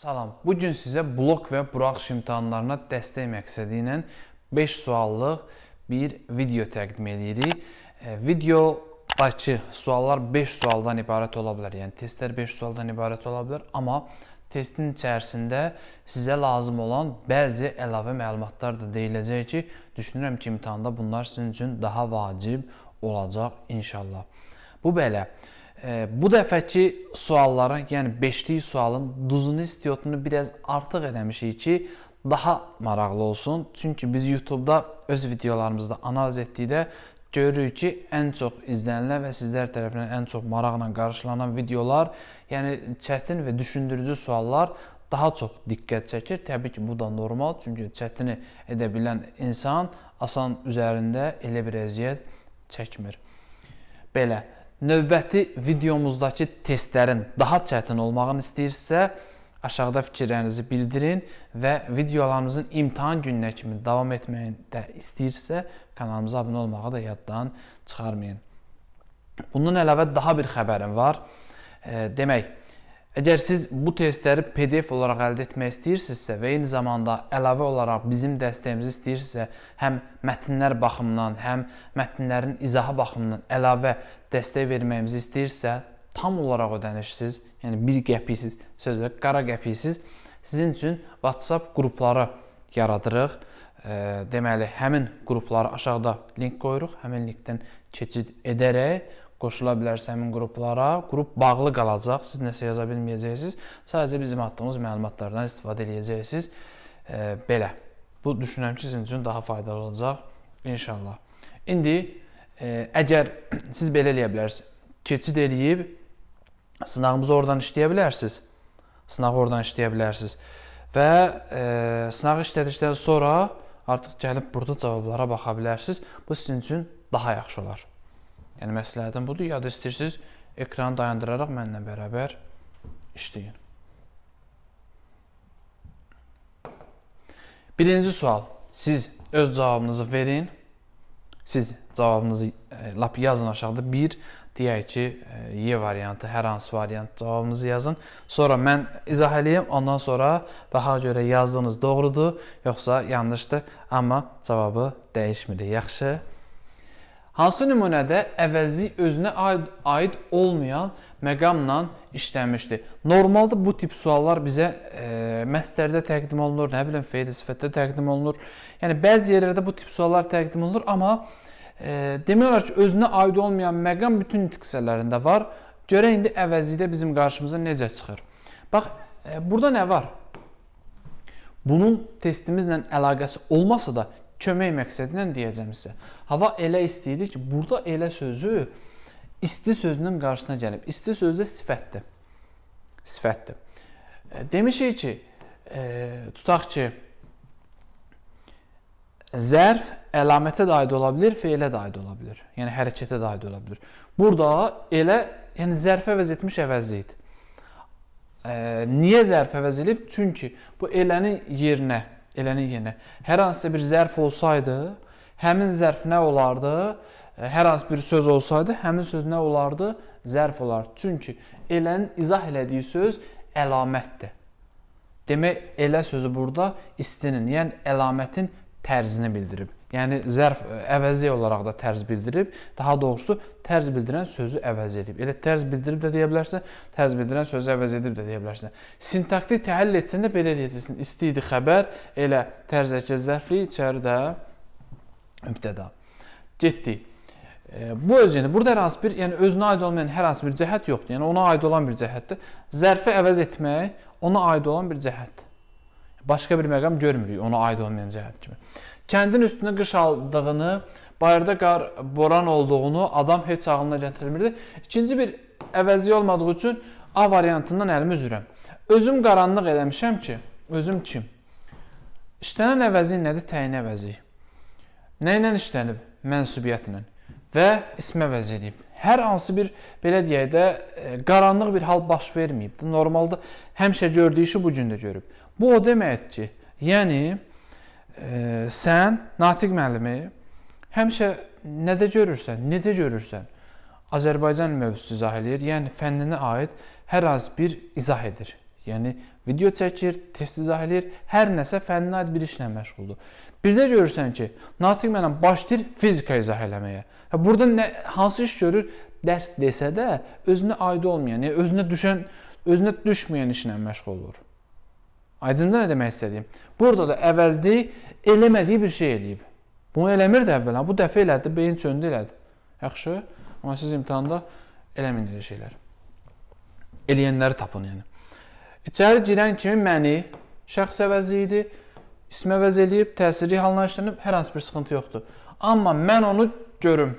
Salam. Bu gün sizə blok və buraxış imtahanlarına dəstək məqsədi ilə 5 suallıq bir video təqdim edirik. E, Videodakı suallar 5 sualdan ibarət ola bilər. Yəni testlər 5 sualdan ibarət ola bilər, amma testin içərisində sizə lazım olan bəzi əlavə məlumatlar da deyiləcək ki, düşünürəm ki, imtahanda bunlar sizin üçün daha vacib olacaq inşallah. Bu belə. Bu dəfəki sualların, yəni 5-lik sualın duzunu, istiyotunu biraz artıq eləmişik ki, daha maraqlı olsun. Çünki biz YouTube-da öz videolarımızda analiz etdikdə görürük ki, ən çox izlənilən və sizlər tərəfindən ən çox maraqla qarşılanan videolar, yəni çətin və düşündürücü suallar daha çox diqqət çəkir. Təbii ki, bu da normal, çünki çətini edə bilən insan asan üzərində elə bir əziyyət çəkmir. Belə növbəti videomuzdakı testlərin daha çətin olmağını istəyirsə, aşağıda fikirlərinizi bildirin və videolarımızın imtahan gününə kimi davam etməyini də istəyirsə, kanalımıza abunə olmağı da yaddan çıxarmayın. Bundan əlavə daha bir xəbərim var. Demək, əgər siz bu testləri PDF olaraq əldə etmək istəyirsinizsə və eyni zamanda əlavə olaraq bizim dəstəyimizi istəyirsinizsə, həm mətnlər baxımından, həm mətnlərin izahı baxımından əlavə dəstək verməyimizi istəyirsə, tam olaraq ödənişsiz, yəni 1 qəpiysiz, sözlə qara qəpiysiz sizin üçün WhatsApp qrupları yaradırıq. E, deməli, həmin qrupları aşağıda link qoyuruq. Həmin linkdən keçid edərək qoşula bilərsiniz həmin qruplara. Qrup bağlı qalacaq. Siz nəsə yaza bilməyəcəksiniz. Sadəcə bizim atdığımız məlumatlardan istifadə edəcəksiniz. E, belə. Bu düşünürəm ki, sizin üçün daha faydalı olacaq inşallah. İndi əgər siz belə eləyə bilərsiniz. Keçid eləyib sınağımızı oradan işləyə bilərsiniz. Sınağı oradan işləyə bilərsiniz. Və e, sınağı işlədikdən sonra artıq gəlib burada cavablara baxa bilərsiniz. Bu sizin üçün daha yaxşı olar. Yəni məsləhətim budur. Ya da istəyirsiniz ekranı dayandıraraq mənimlə bərabər işləyin. Birinci sual. Siz öz cavabınızı verin. Siz cavabınızı e, lap yazın aşağıda. 1 deyək ki, e, Y variantı, hər hansı variant cavabınızı yazın. Sonra mən izah eləyim, ondan sonra daha görə yazdığınız doğrudur, yoxsa yanlışdır, amma cavabı dəyişmir. Yaxşı. Hansı nümunədə əvəzi özünə aid, aid olmayan məqamla işləmişdi. Normalda bu tip suallar bizə e, məstərdə təqdim olunur, nə bilim, feil sifətdə təqdim olunur. Yəni bəzi yerlərdə bu tip suallar təqdim olunur, amma e, demək olar ki, özünə aid olmayan məqam bütün nitq hissələrində var. Görək indi əvəzidə bizim qarşımıza necə çıxır. Bax, e, burada nə var? Bunun testimizlə əlaqəsi olmasa da kömək məqsədilə deyəcəm sizə. Hava elə istəyirdi ki, burada elə sözü isti sözünün qarşısına gəlib. İsti sözü də sifətdir. Sifətdir. E, demişik ki, e, tutaq ki, zərf əlamətə də aid ola bilər, fe'lə də aid ola bilər. Yəni hərəkətə də aid ola bilər. Burada elə, yəni zərfə əvəz etmiş əvəzliyik. E, niyə zərf əvəz edilib? Çünki bu elənin yerinə, elənin yerinə hər hansısa bir zərf olsaydı, həmin zərf nə olardı? E, hər hansı bir söz olsaydı, həmin söz nə olardı? Zərf olardı. Çünki elənin izah elədiyi söz əlamətdir. Demək, elə sözü burada istinin, yəni əlamətin tərzini bildirib. Yəni zərf e, əvəzi olaraq da tərz bildirib. Daha doğrusu tərz bildirən sözü əvəz edib. Elə tərz bildirib də deyə bilərsən, tərz bildirən sözü əvəz edib də deyə bilərsən. Sintaktik təhlil etsən də belə eləyəcəksən. İstiydi xəbər, elə tərz əkə zərflik içəridə mübtəda. Getdik. Bu özünü, yəni, burada hər hansı bir, yəni özünə aid olmayan hər hansı bir cəhət yoxdur. Yəni ona aid olan bir cəhətdir. Zərfi əvəz etmək ona aid olan bir cəhətdir. Başqa bir məqam görmürük ona aid olmayan cəhət kimi. Kəndin üstünə qış aldığını, bayırda qar boran olduğunu adam heç ağlına gətirmirdi. İkinci bir əvəzi olmadığı üçün A variantından əlimi üzürəm. Özüm qaranlıq eləmişəm ki, özüm kim? İşlənən əvəzi nədir? Təyin əvəzi. Nə ilə işlənib? Mənsubiyyətlə və ismə vəz edib. Hər hansı bir belə deyək də e, qaranlıq bir hal baş verməyib. Normalda həmişə gördüyü işi bu gün də görüb. Bu o deməkdir ki, yəni e, sən Natiq müəllimi həmişə nədə görürsən, necə görürsən, Azərbaycan mövzusu izah eləyir. Yəni fənnə aid hər az bir izah edir. Yəni Video çəkir, test izah eləyir, hər nəsə fənninə aid bir işlə məşğuldur. Birdə görürsən ki, Natiq müəllim başlayır fizika izah eləməyə. Hə burada nə hansı iş görür? Dərs desə də özünə aid olmayan, yəni özünə düşən, özünə düşməyən işlə məşğul olur. Aydındır nə demək istədiyim? Burada da əvəzlik eləmədiyi bir şey eləyib. Bunu eləmirdi əvvələn, bu dəfə elədi, beyin çöndü elədi. Yaxşı, amma siz imtahanda eləməyin elə şeylər. Eləyənləri tapın yəni. İçəri girən kimi məni şəxs əvəzi idi. İsm əvəz eləyib, təsiri hallaşdırılıb, hər hansı bir sıxıntı yoxdur. Amma mən onu görüm.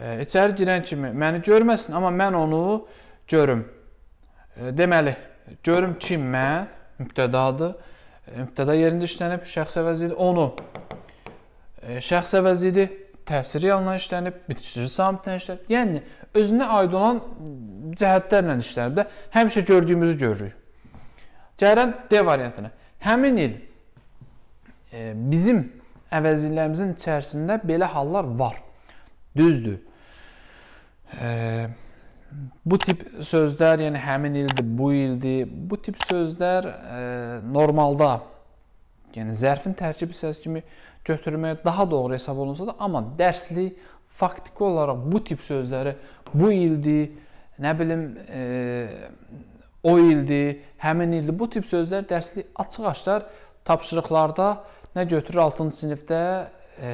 E, İçəri girən kimi məni görməsin, amma mən onu görüm. E, deməli, görüm ki mən mübtədadır. E, mübtəda yerində işlənib, şəxs əvəzi idi. Onu e, şəxs əvəzi idi təsiri yanına işlənib, bitişdirici samitlə işlənib. Yəni, özünə aid olan cəhətlərlə işlənib də həmişə gördüyümüzü görürük. Gəlirəm D variantına. Həmin il e, bizim əvəzliklərimizin içərisində belə hallar var. Düzdür. E, bu tip sözlər, yəni həmin ildir, bu ildir, bu tip sözlər e, normalda yəni zərfin tərkib hissəsi kimi götürmək daha doğru hesab olunsa da, amma dərslik faktiki olaraq bu tip sözləri bu ildi, nə bilim, e, o ildi, həmin ildi bu tip sözlər dərslik açıq-aşkar tapşırıqlarda nə götürür 6-cı sinifdə e,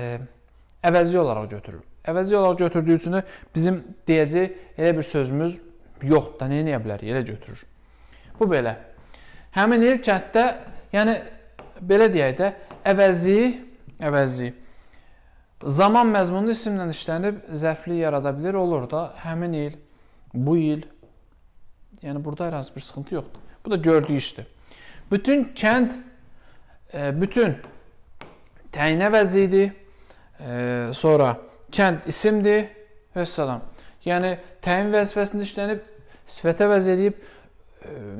əvəzi olaraq götürür. Əvəzi olaraq götürdüyü üçün bizim deyəcək elə bir sözümüz yoxdur da nə edə bilərik, elə götürür. Bu belə. Həmin il kənddə, yəni belə deyək də, əvəzi, əvəzi zaman məzmunlu isimlə işlənib zəflik yarada bilər, olur da həmin il, bu il Yəni burada hər hansı bir sıxıntı yoxdur. Bu da gördüyü işdir. Bütün kənd e, bütün təyinə vəzidir. E, sonra kənd isimdir və salam. Yəni təyin vəzifəsində işlənib, sifətə vəz edib,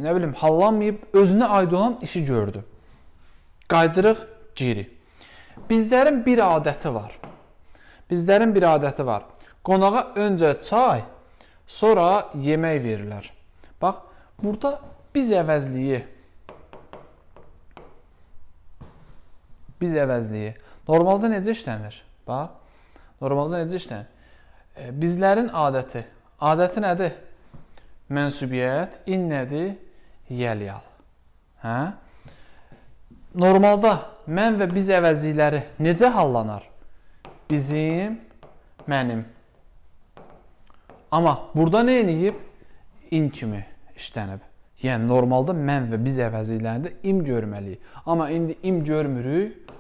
nə bilim, hallanmayıb özünə aid olan işi gördü. Qaydırıq geri. Bizlərin bir adəti var. Bizlərin bir adəti var. Qonağa öncə çay, sonra yemək verirlər. Bax, burada biz əvəzliyi biz əvəzliyi normalda necə işlənir? Bax, normalda necə işlənir? E, bizlərin adəti. Adəti nədir? Mənsubiyyət, in nədir? Yəlyal. Hə? Normalda mən və biz əvəzlikləri necə hallanar? Bizim, mənim. Amma burada nə eləyib? in kimi işlənib. Yəni normalda mən və biz əvəzliklərində im görməliyik. Amma indi im görmürük.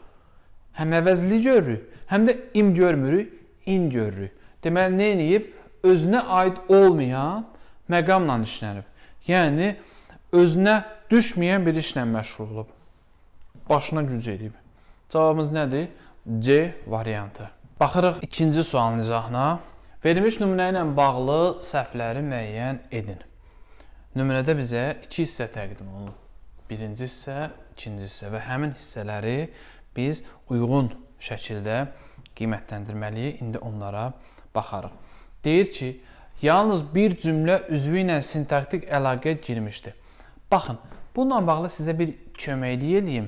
Həm əvəzli görürük, həm də im görmürük, in görürük. Deməli nə edib? Özünə aid olmayan məqamla işlənib. Yəni özünə düşməyən bir işlə məşğul olub. Başına güc edib. Cavabımız nədir? C variantı. Baxırıq ikinci sualın izahına. Verilmiş nümunə ilə bağlı səhvləri müəyyən edin. Nümunədə bizə iki hissə təqdim olunur. Birinci hissə, ikinci hissə və həmin hissələri biz uyğun şəkildə qiymətləndirməliyik. İndi onlara baxarıq. Deyir ki, yalnız bir cümlə üzvü ilə sintaktik əlaqə girmişdir. Baxın, bununla bağlı sizə bir köməkliyə eləyim.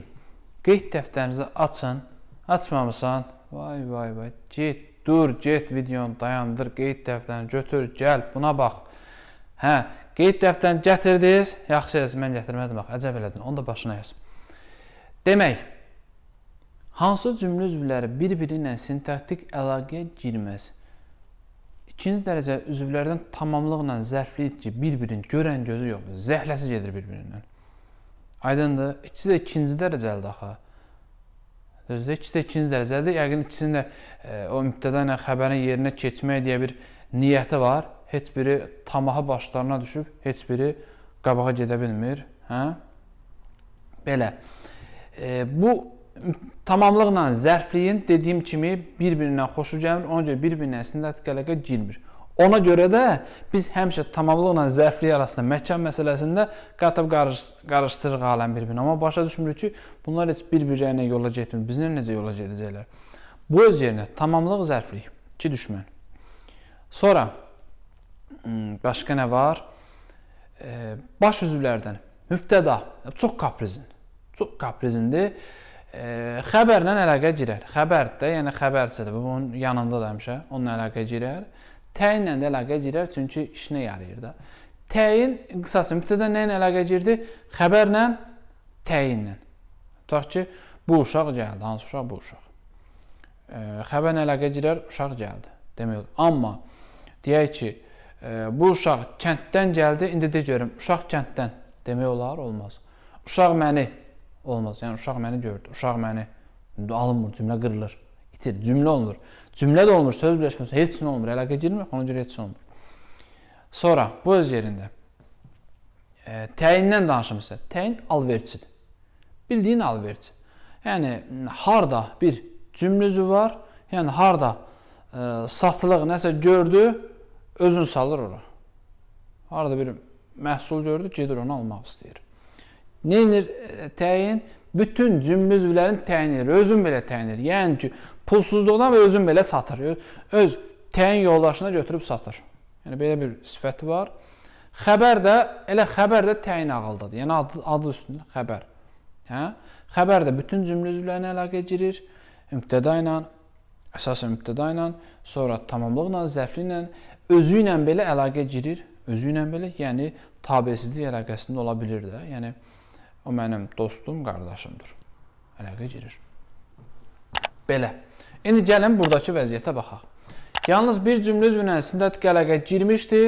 Qeyd dəftərinizə açın. Açmamısan? Vay, vay, vay. Get dur, get videonu dayandır, qeyd dəftərini götür, gəl, buna bax. Hə, qeyd dəftərini gətirdiniz, yaxşı yaz, mən gətirmədim, bax, əcəb elədin, onu da başına yaz. Demək, hansı cümlə üzvləri bir-biri ilə sintaktik əlaqəyə girməz? İkinci dərəcə üzvlərdən tamamlıqla zərfliyidir ki, bir-birini görən gözü yoxdur. Zəhləsi gedir bir-birindən. Aydındır? İkisi də ikinci dərəcəlidir axı. Sözdə ikisi də ikinci dərəcədir. Yəqin ikisinin də e, o mübtədanə xəbərin yerinə keçmək deyə bir niyyəti var. Heç biri tamaha başlarına düşüb, heç biri qabağa gedə bilmir. Hə? Belə. E, bu tamamlıqla zərfliyin dediyim kimi bir-birinə xoşu gəlmir. Ona görə bir-birinə sinət qələqə girmir. Ona görə də biz həmişə tamamlıqla zərfliyi arasında məkan məsələsində qatıb qarış, qarışdırıq aləm bir-birinə. Amma başa düşmürük ki, bunlar heç bir-birlərinə yola getmir. Bizlə necə yola gedəcəklər? Bu öz yerinə tamamlıq zərflik, iki düşmən. Sonra hmm, başqa nə var? E, baş üzvlərdən mübtəda, çox kaprizin. Çox kaprizindir. E, xəbərlə əlaqə girər. Xəbər də, yəni xəbərçidir. Bunun yanında da həmişə onunla əlaqə girər təyinlə də əlaqə girər, çünki işinə yarayır da. Təyin qısası mütlədə nə ilə əlaqə girdi? Xəbərlə, təyinlə. Tutaq ki, bu uşaq gəldi, hansı uşaq bu uşaq. E, xəbərlə əlaqə girər, uşaq gəldi demək olur. Amma deyək ki, e, bu uşaq kənddən gəldi, indi de görüm, uşaq kənddən demək olar, olmaz. Uşaq məni olmaz. Yəni uşaq məni gördü, uşaq məni alınmır, cümlə qırılır, itir, cümlə olunur. Cümlə də olmur, söz birləşməsi, heç nə olmur, əlaqə girmir, ona görə heç nə olmur. Sonra, bu öz yerində. E, təyindən danışmışsa, təyin alverçidir. Bildiyin alverçi. Yəni, harada bir cümlüzü var, yəni harada e, satılıq nəsə gördü, özünü salır ora. Harada bir məhsul gördü, gedir onu almaq istəyir. Nə inir e, təyin? bütün cümbə üzvlərini təyin edir, özün belə təyin edir. Yəni ki, pulsuzluqdan və özün belə satır. Öz təyin yoldaşına götürüb satır. Yəni belə bir sifəti var. Xəbər də elə xəbər də təyin ağıldadır. Yəni adı, adı üstündə xəbər. Hə? Xəbər də bütün cümlə üzvlərinə əlaqə girir. Mübtəda ilə, əsas mübtəda ilə, sonra tamamlıqla, zəfli ilə, özü ilə belə əlaqə girir. Özü ilə belə, yəni tabesizlik əlaqəsində ola bilər də. Yəni O mənim dostum, qardaşımdır. Əlaqə girir. Belə. İndi gəlin buradakı vəziyyətə baxaq. Yalnız bir cümlə üzvün əslində əlaqə girmişdi.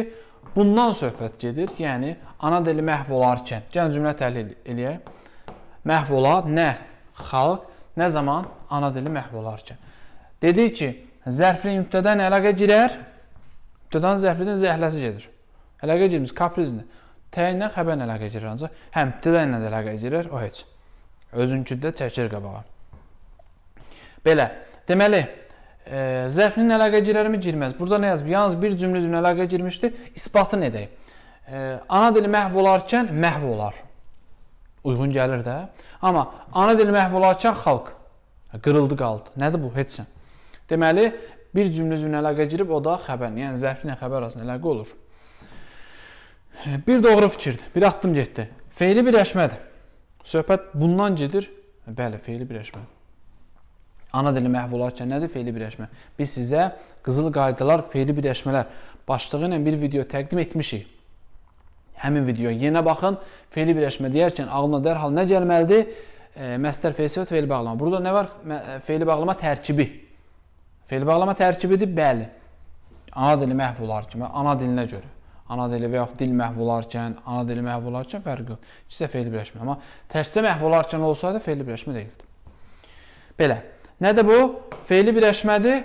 Bundan söhbət gedir. Yəni ana dili məhv olarkən gəlin cümlə təhlil eləyək. Məhv ola nə xalq, nə zaman ana dili məhv olarkən. Dedik ki, zərfli mübtədən əlaqə girər. Mübtədan zərflidən zəhləsi gedir. Əlaqə girmiş kaprizdir. Təyinlə xəbərlə əlaqə girir ancaq həm ibtidai ilə də əlaqə girir, o heç. Özünküdə çəkir qabağa. Belə. Deməli, e, zərfinin əlaqə girərmi, girməz. Burada nə yazıb? Yalnız bir cümlə üzünə əlaqə girmişdi. İsbatını edək. E, ana dili məhv olarkən məhv olar. Uyğun gəlir də. Amma ana dili məhv olarkən xalq qırıldı qaldı. Nədir bu? Heç nə. Deməli, bir cümlə üzünə əlaqə girib o da xəbər, yəni zərflə xəbər arasında əlaqə olur. Hə, bir doğru fikirdir. Bir addım getdi. Feili birləşmədir. Söhbət bundan gedir. Bəli, feili birləşmə. Ana dili məhv olarkən nədir feili birləşmə? Biz sizə qızıl qaydalar, feili birləşmələr başlığı ilə bir video təqdim etmişik. Həmin videoya yenə baxın. Feili birləşmə deyərkən ağlına dərhal nə gəlməlidir? E, Məstər feisiyyət feili bağlama. Burada nə var? Feili bağlama tərkibi. Feili bağlama tərkibidir, bəli. Ana dili məhv olar kimi, ana dilinə görə ana dili və yaxud dil məhv olarkən, ana dili məhv olarkən fərqi yoxdur. İkisi də feil birləşmə. Amma təkcə məhv olarkən olsaydı feil birləşmə deyildi. Belə. Nədir bu? Feili birləşmədir.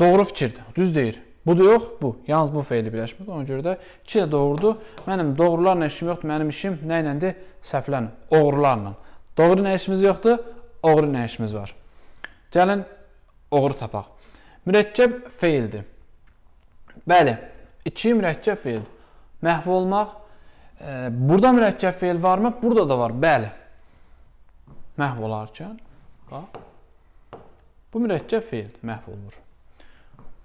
Doğru fikirdir. Düz deyir. Budur yox, bu. Yalnız bu feili birləşmədir. Ona görə də iki də doğrudur. Mənim doğrularla işim yoxdur. Mənim işim nə iləndir? Səhvlərlə, oğrularla. Doğru nə işimiz yoxdur? Oğru nə işimiz var? Gəlin oğru tapaq. Mürəkkəb feildir. Bəli, 2 mürəkkəb feil. Məhv olmaq. E, burada mürəkkəb feil varmı? Burada da var. Bəli. Məhv olarkən. Bax. Bu mürəkkəb feildir. Məhv olunur.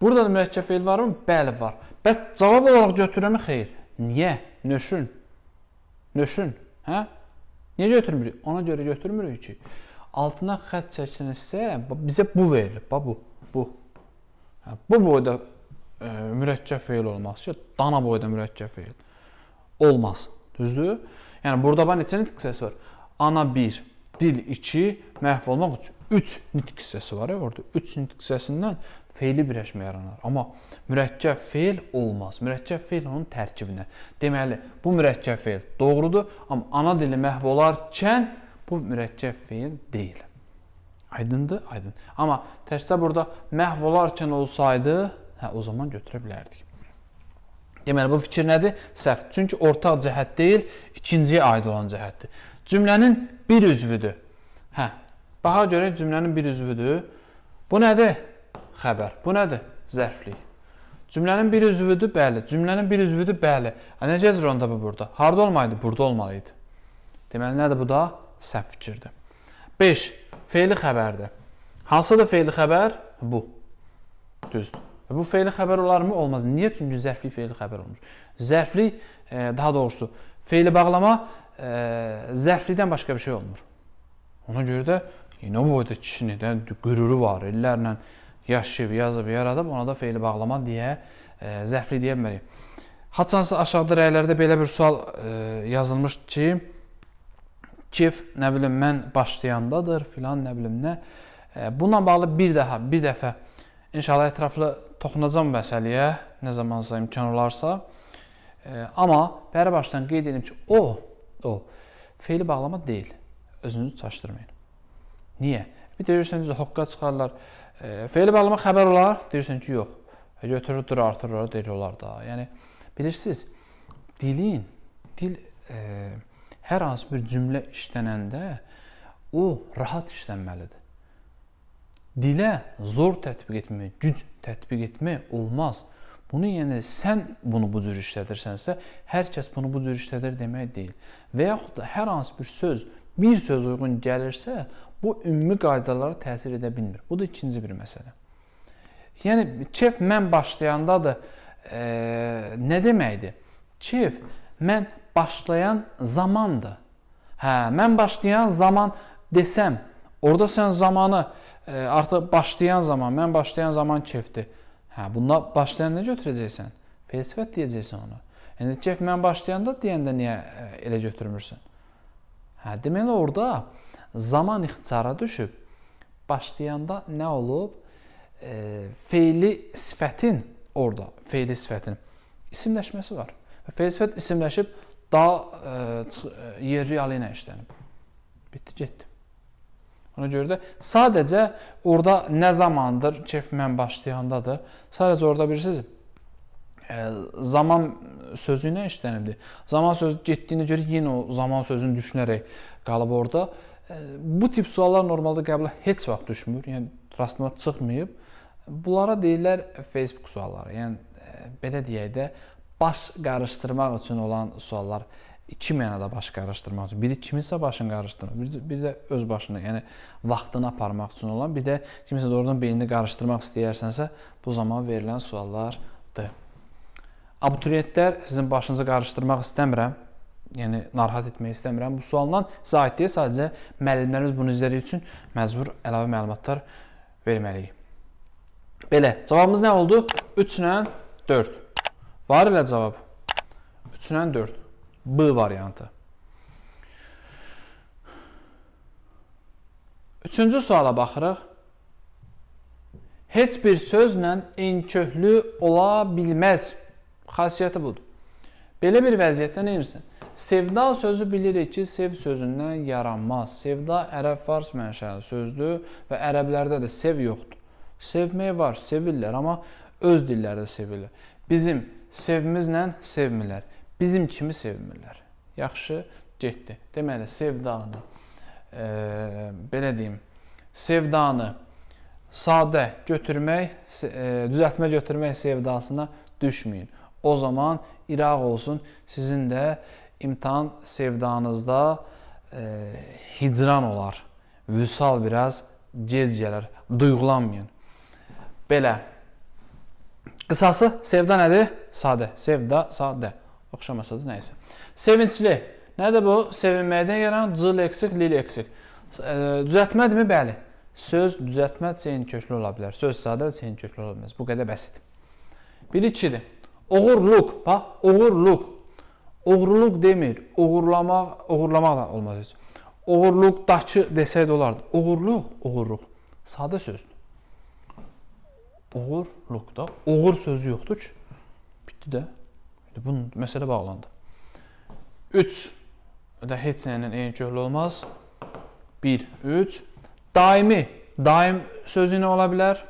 Burada da mürəkkəb feil varmı? Bəli, var. Bəs cavab olaraq götürürəmi? Xeyr. Niyə? Nöşün. Nöşün. Hə? Niyə götürmürük? Ona görə götürmürük ki, altına xətt çəkilirsə, bizə bu verilir. Bax bu, bu. Hə, bu boyda e, mürəkkəb feil olmaz ki, dana boyda mürəkkəb feil olmaz. Düzdür? Yəni burada bax neçə nitq hissəsi var? Ana 1, dil 2, məhv olmaq 3 nitq hissəsi var. Ya, orada 3 nitq hissəsindən feili birləşmə yaranır. Amma mürəkkəb feil olmaz. Mürəkkəb feil onun tərkibinə. Deməli, bu mürəkkəb feil doğrudur, amma ana dili məhv olarkən bu mürəkkəb feil deyil. Aydındır? Aydın. Amma təkcə burada məhv olarkən olsaydı hə o zaman götürə bilərdik. Deməli bu fikir nədir? Səhv. Çünki ortaq cəhət deyil, ikinciyə aid olan cəhətdir. Cümlənin bir üzvüdür. Hə. Baha görə cümlənin bir üzvüdür. Bu nədir? Xəbər. Bu nədir? Zərflik. Cümlənin bir üzvüdür, bəli. Cümlənin bir üzvüdür, bəli. A, hə, necə yazır onda bu burada? Harda olmalıydı? Burada olmalı idi. Deməli nədir bu da? Səhv fikirdir. 5. Feili xəbərdir. Hansıdır feili xəbər? Bu. Düzdür. E, bu feili xəbər olarmı? Olmaz. Niyə? Çünki zərfli feili xəbər olmur. Zərfli, e, daha doğrusu, feili bağlama e, zərflidən başqa bir şey olmur. Ona görə də yenə bu boyda kişinin qürürü var, illərlə yaşayıb, yazıb, yaradıb, ona da feili bağlama deyə, zərfli deyə bilməliyik. Haçansa aşağıda rəylərdə belə bir sual e, yazılmış ki, kif, nə bilim, mən başlayandadır, filan, nə bilim, nə. E, bununla bağlı bir daha, bir dəfə inşallah ətraflı toxunacam məsələyə nə zamansa imkan olarsa. E, amma bəri başdan qeyd edim ki, o o feili bağlama deyil. Özünüzü çaşdırmayın. Niyə? Bir deyirsiniz hoqqa çıxarlar. E, feili bağlama xəbər olar, deyirsən ki, yox. E, Götürür, dur, artırır, deyir olar da. Yəni bilirsiniz, dilin dil e, hər hansı bir cümlə işlənəndə o rahat işlənməlidir dilə zor tətbiq etmək, güc tətbiq etmək olmaz. Bunu yəni sən bunu bu cür işlədirsənsə, hər kəs bunu bu cür işlədir demək deyil. Və yaxud da hər hansı bir söz bir söz uyğun gəlirsə, bu ümumi qaydalara təsir edə bilmir. Bu da ikinci bir məsələ. Yəni kef mən başlayandadır. E, nə deməkdir? Kef mən başlayan zamandır. Hə, mən başlayan zaman desəm, Orada sən zamanı e, artıq başlayan zaman, mən başlayan zaman kefdir. Hə, bununla başlayan necə götürəcəksən? Felsifət deyəcəksən ona. Yəni kef mən başlayanda deyəndə niyə e, elə götürmürsən? Hə, deməli orada zaman ixtisara düşüb. Başlayanda nə olub? E, feili sifətin orada, feili sifətin isimləşməsi var. Və feil sifət isimləşib daha e, e yerli ilə işlənib. Bitdi, getdi. Ona görə də sadəcə orada nə zamandır kef mən başlayandadır. Sadəcə orada bilirsiniz e, zaman sözü ilə işlənibdi. Zaman sözü getdiyinə görə yenə o zaman sözünü düşünərək qalıb orada. E, bu tip suallar normalda qəbula heç vaxt düşmür. Yəni rastıma çıxmayıb. Bunlara deyirlər Facebook sualları. Yəni e, belə deyək də baş qarışdırmaq üçün olan suallar iki mənada baş qarışdırmaq üçün. Biri kiminsə başını qarışdırmaq, bir, bir də öz başını, yəni vaxtını aparmaq üçün olan, bir də kiminsə doğrudan beynini qarışdırmaq istəyirsənsə, bu zaman verilən suallardır. Abituriyentlər sizin başınızı qarışdırmaq istəmirəm. Yəni narahat etmək istəmirəm. Bu sualla zahid deyil, sadəcə müəllimlərimiz bunu izlədiyi üçün məcbur əlavə məlumatlar verməliyik. Belə, cavabımız nə oldu? 3-lə 4. Var elə cavab. 3-lə 4. B variantı. Üçüncü suala baxırıq. Heç bir sözlə enköhlü ola bilməz. Xasiyyəti budur. Belə bir vəziyyətdə nə edirsən? Sevda sözü bilirik ki, sev sözündən yaranmaz. Sevda ərəb-fars mənşəli sözdür və ərəblərdə də sev yoxdur. Sevmək var, sevirlər, amma öz dillərdə sevirlər. Bizim sevimizlə sevmirlər bizim kimi sevmirlər. Yaxşı, getdi. Deməli, sevdanı e, belə deyim, sevdanı sadə götürmək, e, düzəltmə götürmək sevdasına düşməyin. O zaman İraq olsun, sizin də imtahan sevdanızda e, hicran olar. Vüsal biraz gec gələr. Duyğulanmayın. Belə. Qısası sevda nədir? Sadə. Sevda sadə. Oxşamasa da nəysə. Sevincli. Nədir bu? Sevinməkdən yaranan c leksik, li leksik. E, düzəltmədirmi? Bəli. Söz düzəltmə çeyin köklü ola bilər. Söz sadə çeyin köklü ola bilməz. Bu qədər basit. 1 2-dir. Oğurluq. Bax, oğurluq. Oğurluq demir. Oğurlamaq, oğurlamaq da olmaz heç. Oğurluqdakı desəydi olardı. Oğurluq, oğurluq. Sadə sözdür. Oğurluqda oğur sözü yoxdur ki. Bitdi də. Bu məsələ bağlandı. 3 də heç nəyinin eyni köhlü olmaz. 1 3 daimi daim sözü nə ola bilər?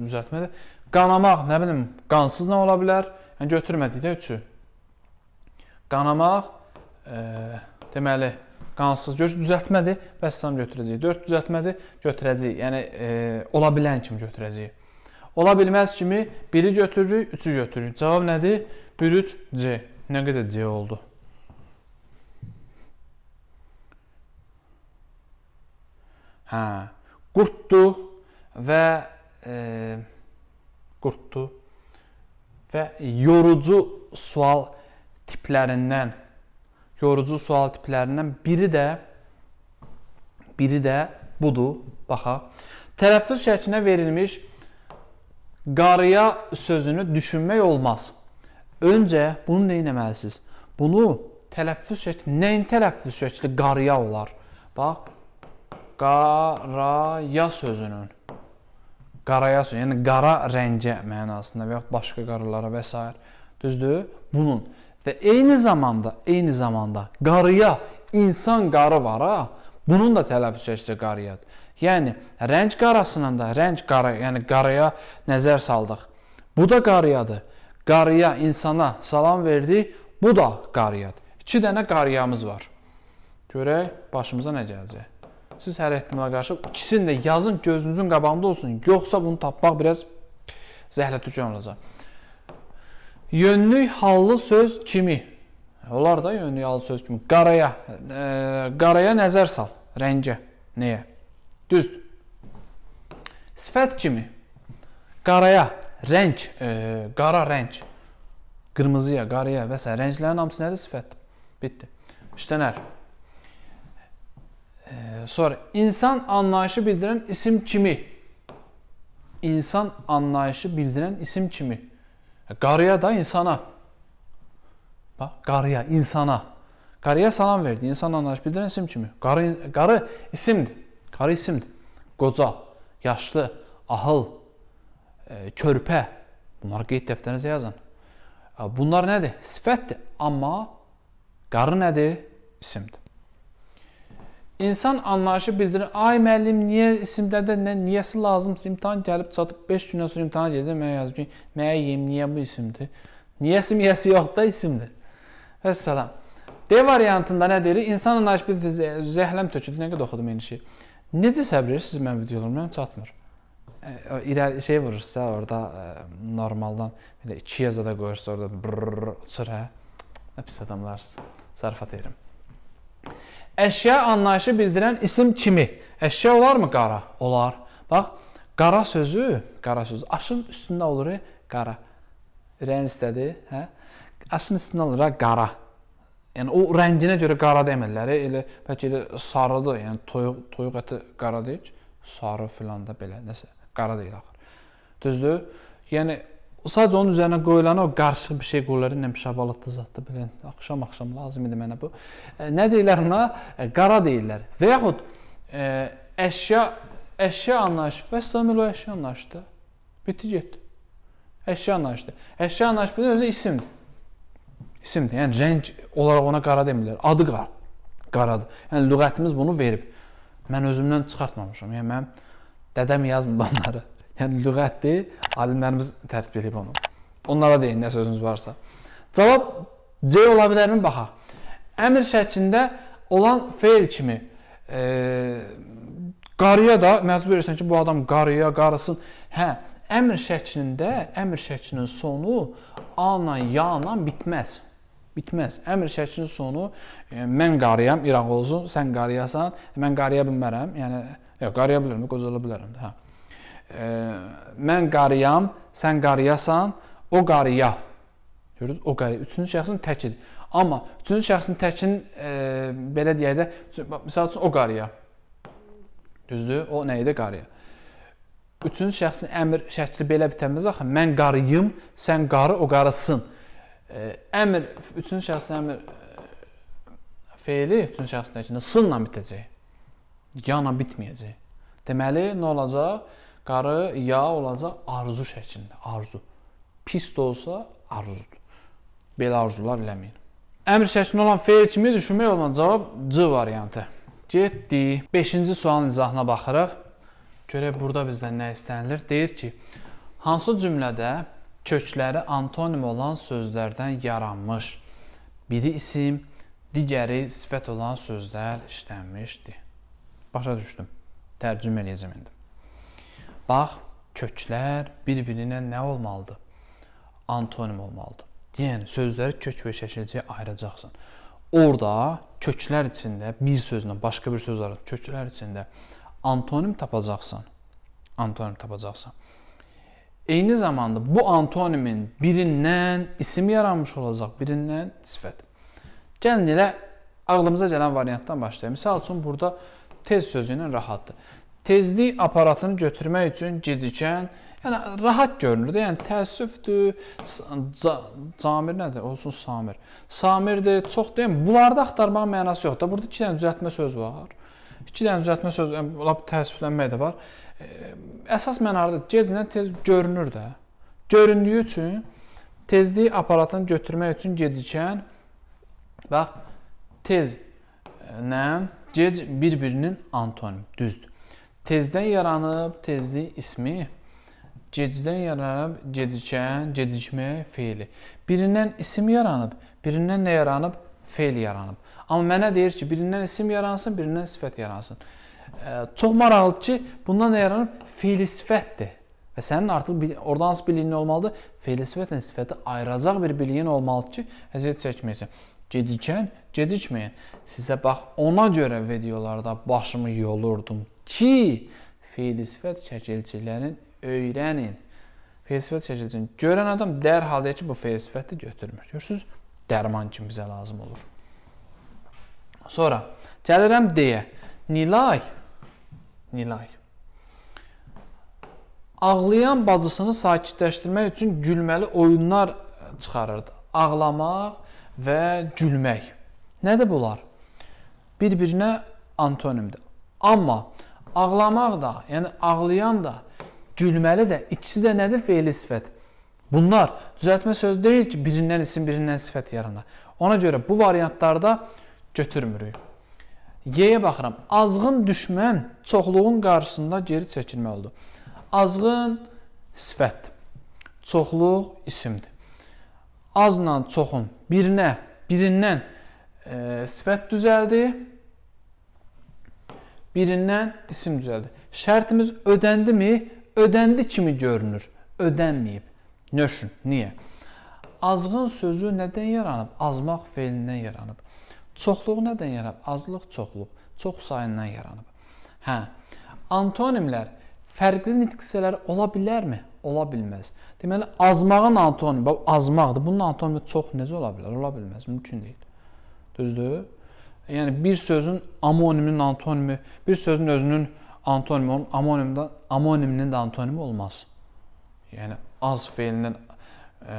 Düzəltmədir. Qanamaq, nə bilim, qansız nə ola bilər? Yəni götürmədik də üçü. Qanamaq, e, deməli, qansız göz düzəltmədir, bəs sən götürəcəyik. 4 düzəltmədir, götürəcəyik. Yəni e, ola bilən kimi götürəcəyik. Ola bilməz kimi biri götürürük, üçü götürürük. Cavab nədir? 1, 3, C. Nə qədər C oldu? Hə, qurtdu və e, qurtdu və yorucu sual tiplərindən yorucu sual tiplərindən biri də biri də budur. Baxa. Tərəffüz şəklinə verilmiş qarıya sözünü düşünmək olmaz. Öncə bunu nə etməlisiniz? Bunu tələffüz şəkli, nəyin tələffüz şəkli qarıya olar? Bax, qaraya sözünün qaraya sözü, yəni qara rəngə mənasında və yaxud başqa qaralara və s. Düzdür? Bunun və eyni zamanda, eyni zamanda qarıya insan qarı var ha, bunun da tələffüz şəkli qarayadır. Yəni rəng qarasından da rəng qara, yəni qaraya nəzər saldıq. Bu da qarayadır. Qaraya insana salam verdik. Bu da qarayadır. 2 dənə qarayamız var. Görək başımıza nə gələcək. Siz hər ehtimala qarşı ikisini də yazın, gözünüzün qabağında olsun. Yoxsa bunu tapmaq biraz zəhlətökən olacaq. Yönlük hallı söz kimi. Onlar da yönlük hallı söz kimi. Qaraya, e, qaraya nəzər sal, rəngə. Nəyə? Düzdür. Sifət kimi qaraya rəng, e, qara rəng, qırmızıya, qaraya və s. rənglərin hamısı nədir? Sifət. bitti. İşlənər. E, sonra insan anlayışı bildirən isim kimi. İnsan anlayışı bildirən isim kimi. Qarıya da insana. Bak, qarıya, insana. Qarıya salam verdi. İnsan anlayışı bildirən isim kimi. Qarı, qarı isimdir. Qarı isimdir. Qoca, yaşlı, ahıl, e, körpə. Bunları qeyd dəftərinizə yazın. E, bunlar nədir? Sifətdir, amma qarı nədir? İsimdir. İnsan anlayışı bildirir. Ay müəllim, niyə isimlərdə nə, niyəsi lazımsa imtahan gəlib çatıb 5 gündən sonra imtahan gedir. Mən yazdım ki, mənə yeyim, niyə bu isimdir? Niyəsi miyəsi yox da isimdir. Vəssalam. D variantında nə deyir? İnsan anlayışı bildirir. Zəhləm töküldü. Nə qədər oxudum eyni şey. Necə səbr edirsiniz mənim videolarıma yəni çatmır. E, İrəli şey vurursa orada e, normaldan belə 2 yazada qoyursa orada brrr çıxır hə. Pis adamlarsınız. Zarafat edirəm. Əşya anlayışı bildirən isim kimi? Əşya olarmı qara? Olar. Bax, qara sözü, qara sözü aşın üstündə olur e, qara. Rəng istədi, hə? Aşın üstündə olur qara. Yəni o rənginə görə qara demirlər, elə bəlkə elə sarıdır. Yəni toyuq toyuq əti qara deyil, sarı filan da belə nəsə qara deyil axır. Düzdür? Yəni sadəcə onun üzərinə qoyulan o qarışıq bir şey qoyurlar, nə şabalıtdı zətdi belə. Axşam-axşam lazım idi mənə bu. E, nə deyirlər ona? E, qara deyirlər. Və yaxud ə, e, əşya əşya anlayışı. Bəs Samuel o əşya anlayışdı. Bitti getdi. Əşya anlayışdı. Əşya anlayışı özü isimdir. İsimdir. Yəni rəng olaraq ona qara demirlər. Adı qar. Qaradır. Yəni lüğətimiz bunu verib. Mən özümdən çıxartmamışam. Yəni mənim dədəm yazmır onları. Yəni lüğətdir. Alimlərimiz tərtib edib onu. Onlara deyin nə sözünüz varsa. Cavab C ola bilərmi baxaq. Əmr şəklində olan feil kimi e, qarıya da məcbur edirsən ki, bu adam qarıya qarısın. Hə, əmr şəklində, əmr şəklinin sonu a-la, ya-la bitməz bitməz. Əmr şəklinin sonu e, mən qarıyam, İraq olsun, sən qarayasan, mən qaraya bilmərəm. Yəni yox, qaraya bilərəm, qocala bilərəm də, hə. E, mən qarıyam, sən qarayasan, o qarıya. Görürsüz? O qarıya üçüncü şəxsin təkidir. Amma üçüncü şəxsin təkin e, belə deyək də, məsəl üçün o qarıya. Düzdür? O nə idi qarıya? Üçüncü şəxsin əmr şəkli belə bitəməz axı. Mən qarıyım, sən qarı, o qarısın əmr, üçüncü şəxsli əmr e, feili üçüncü şəxsdəkində sınla bitəcək. Yana bitməyəcək. Deməli, nə olacaq? Qarı ya olacaq arzu şəklində, arzu. Pis də olsa arzudur. Belə arzular eləməyin. Əmr şəklində olan feil kimi düşünmək olan cavab C variantı. Getdi. 5-ci sualın izahına baxırıq. Görək burada bizdən nə istənilir? Deyir ki, hansı cümlədə kökləri antonim olan sözlərdən yaranmış. Biri isim, digəri sifət olan sözlər işlənmişdir. Başa düşdüm. Tərcümə eləyəcəm indi. Bax, köklər bir-birinə nə olmalıdır? Antonim olmalıdır. Yəni sözləri kök və şəkilcəyə ayıracaqsan. Orda köklər içində bir sözlə başqa bir söz arasında köklər içində antonim tapacaqsan. Antonim tapacaqsan. Eyni zamanda bu antonimin birindən isim yaranmış olacaq, birindən sifət. Gəlin elə ağlımıza gələn variantdan başlayaq. Məsəl üçün burada tez sözünün rahatdır. Tezlik aparatını götürmək üçün gecikən, yəni rahat görünür də, yəni təəssüfdür. Ca camir nədir? Olsun Samir. Samirdir, çoxdur. Yəni bunlarda axtarmağın mənası yoxdur. Burada 2 dənə düzəltmə söz var. 2 dənə düzəltmə söz, yəni lap təəssüflənmək də var əsas mənarda geclə tez görünür də. Göründüyü üçün tezlik aparatını götürmək üçün gecikən və tez nə gec bir-birinin antonimi düzdür. Tezdən yaranıb tezlik ismi, gecdən yaranıb gecikən, gecikmək feili. Birindən isim yaranıb, birindən nə yaranıb? Feil yaranıb. Amma mənə deyir ki, birindən isim yaransın, birindən sifət yaransın. Çox maraqlıdır ki, bundan yaranıb feili sifətdir. Və sənin artıq bil oradan hansı biliyin olmalıdır? Feili sifətlə sifəti ayıracaq bir biliyin olmalıdır ki, əziyyət çəkməyəsən. Gedikən, gedikməyən. Sizə bax, ona görə videolarda başımı yolurdum ki, feili sifət şəkilçilərin öyrənin. Feili sifət şəkilçinin görən adam dərhal deyir ki, bu feili sifəti götürmür. Görürsüz, dərman kimi bizə lazım olur. Sonra gəlirəm deyə. Nilay Nilay. Ağlayan bacısını sakitləşdirmək üçün gülməli oyunlar e, çıxarırdı. Ağlamaq və gülmək. Nədir bunlar? Bir-birinə antonimdir. Amma ağlamaq da, yəni ağlayan da, gülməli də, ikisi də nədir? Feili sifət. Bunlar düzəltmə söz deyil ki, birindən isim, birindən sifət yaranır. Ona görə bu variantlarda götürmürük. Y-yə baxıram. Azğın düşmən çoxluğun qarşısında geri çəkilməlidir. Azğın sifətdir. Çoxluq isimdir. Azla çoxun birinə, birindən e, sifət düzəldi. Birindən isim düzəldi. Şərtimiz ödəndimi? Ödəndi kimi görünür. Ödənməyib. Nöşün. Niyə? Azğın sözü nədən yaranıb? Azmaq feilindən yaranıb. Çoxluq nədən yaranıb? Azlıq çoxluq, çox sayından yaranıb. Hə. Antonimlər fərqli nitq hissələri ola bilərmi? Ola bilməz. Deməli, azmağın antonimi, bax azmaqdır. Bunun antonimi çox necə ola bilər? Ola bilməz, mümkün deyil. Düzdür? Yəni bir sözün amoniminin antonimi, bir sözün özünün antonimi, onun amonimdən amoniminin də antonimi olmaz. Yəni az feilindən e,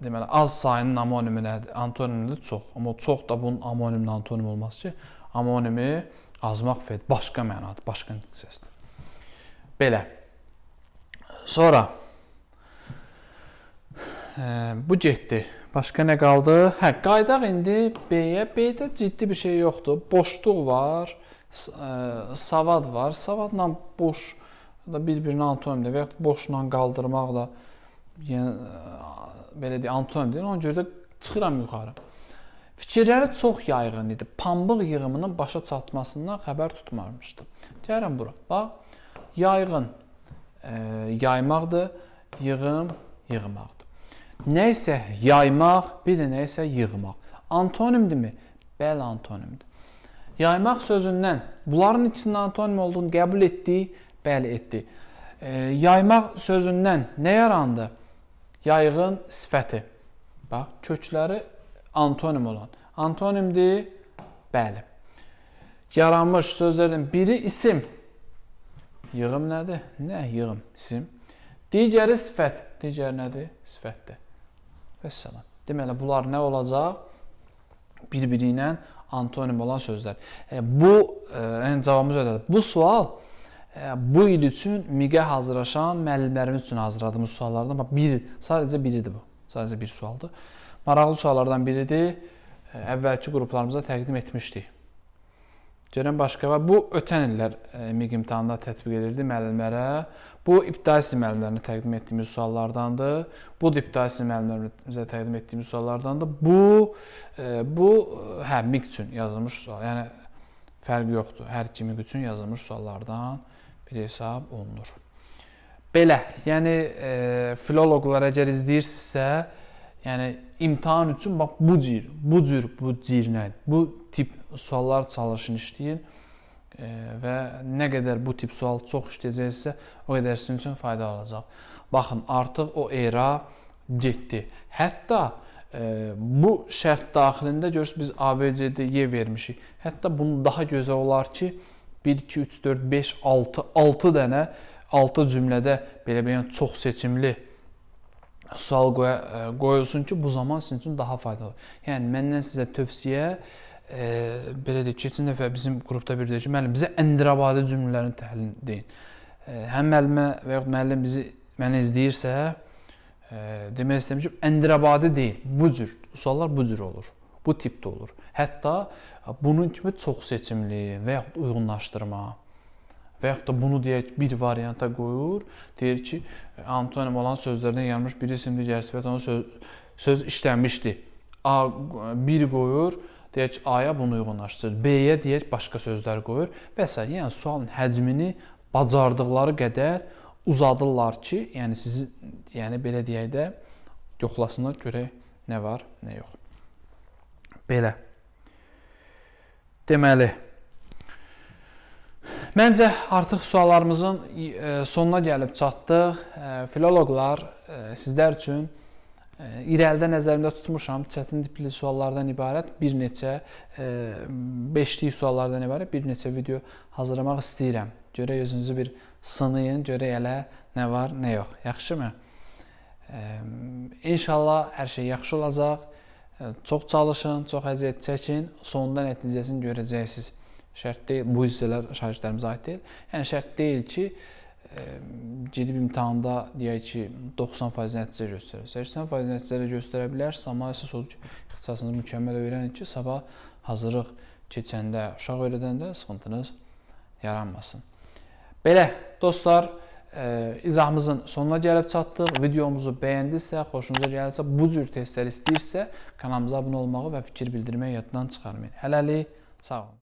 deməli az sayının anonimi nədir? Antonimidir çox. Amma çox da bunun anonimlə antonim olmaz ki, anonimi azmaq fəid başqa mənadır, başqa səsdir. Belə. Sonra e, bu getdi. Başqa nə qaldı? Hə, qayıdaq indi B-yə. B-də ciddi bir şey yoxdur. Boşluq var, e, savad var. Savadla boş da bir-birinə antonimdir və ya boşla qaldırmaq da yəni e, belə deyək, antonimdir. Ona görə də çıxıram yuxarı. Fikirləri çox yayğın idi. Pambıq yığımının başa çatmasından xəbər tutmamışdı. Deyirəm bura. Bax, yayğın e, yaymaqdır, yığım yığmaqdır. Nə isə yaymaq, bir də nə isə yığmaq. Antonimdirmi? Bəli, antonimdir. Yaymaq sözündən bunların ikisinin antonim olduğunu qəbul etdi, bəli etdi. E, yaymaq sözündən nə yarandı? Yayğın sifəti. Bax, kökləri antonim olan. Antonimdir? Bəli. Yaranmış sözlərin biri isim. Yığım nədir? Nə yığım? İsim. Digəri sifət. Digəri nədir? Sifətdir. Vəssalam. Deməli, bunlar nə olacaq? Bir-biri ilə antonim olan sözlər. E, bu, e, yəni cavabımız ödədir. Bu sual bu il üçün MİQ-ə hazırlaşan müəllimlərimiz üçün hazırladığımız suallardan amma bir, sadəcə biridir bu. Sadəcə bir sualdır. Maraqlı suallardan biridir. Əvvəlki qruplarımıza təqdim etmişdik. Görən başqa var. Bu ötən illər MİQ imtahanında tətbiq edildi müəllimlərə. Bu ibtidai sinif müəllimlərinə təqdim etdiyimiz suallardandır. Bu da ibtidai sinif müəllimlərimizə təqdim etdiyimiz suallardandır. Bu bu hə MİQ üçün yazılmış sual. Yəni fərqi yoxdur. Hər iki MİQ üçün yazılmış suallardan biridir bir hesab olunur. Belə, yəni e, filoloqlar əgər izləyirsinizsə, yəni imtahan üçün bax bu cür, bu cür, bu cürnə, bu tip suallar çalışın işləyin e, və nə qədər bu tip sual çox işləyəcəksə, o qədər sizin üçün fayda olacaq. Baxın, artıq o era getdi. Hətta e, bu şərt daxilində görürsüz biz ABC-də Y e vermişik. Hətta bunu daha gözəl olar ki, 1 2 3 4 5 6 6 dənə 6 cümlədə belə bilən yəni çox seçimli sual qoya, e, qoyulsun ki, bu zaman sizin üçün daha faydalı. Yəni məndən sizə tövsiyə e, belə deyək, keçən dəfə bizim qrupda bir deyir ki, müəllim bizə Əndirabadə cümlələrini təhlil deyin. E, həm müəllimə və yaxud müəllim bizi məni izləyirsə, e, demək istəmişəm Əndirabadə deyil. Bu cür suallar bu cür olur bu tipdə olur. Hətta bunun kimi çox seçimli və yaxud uyğunlaşdırma və yaxud da bunu deyək bir varianta qoyur, deyir ki, antonim olan sözlərdən yaranmış bir isim digər sifət onun söz, söz işlənmişdi. A bir qoyur, deyək A-ya bunu uyğunlaşdırır, B-yə deyək başqa sözlər qoyur və s. yəni sualın həcmini bacardıqları qədər uzadırlar ki, yəni sizi yəni belə deyək də yoxlasınlar görək nə var, nə yox. Belə. Deməli, Məncə artıq suallarımızın e, sonuna gəlib çatdıq. E, filoloqlar e, sizlər üçün irəlidə nəzərimdə tutmuşam çətin tipli suallardan ibarət bir neçə 5-lik suallardan ibarət bir neçə video hazırlamaq istəyirəm. Görək özünüzü bir sınayın, görək elə nə var, nə yox. Yaxşımı? İnşallah hər şey yaxşı olacaq. Çox çalışın, çox əziyyət çəkin, sonda nəticəsini görəcəksiniz. Şərt deyil, bu hissələr şagirdlərimizə aid deyil. Yəni şərt deyil ki, ə, e, gedib imtahanda deyək ki, 90% nəticə göstərir. 80% nəticə göstərə bilər, amma əsas odur ki, ixtisasınızı mükəmməl öyrənin ki, sabah hazırlıq keçəndə, uşaq öyrədəndə sıxıntınız yaranmasın. Belə dostlar, izahımızın sonuna gəlib çatdıq. Videomuzu bəyəndisə, xoşunuza gəlirsə, bu cür testlər istəyirsə, kanalımıza abunə olmağı və fikir bildirməyi yaddan çıxarmayın. Hələlik, sağ olun.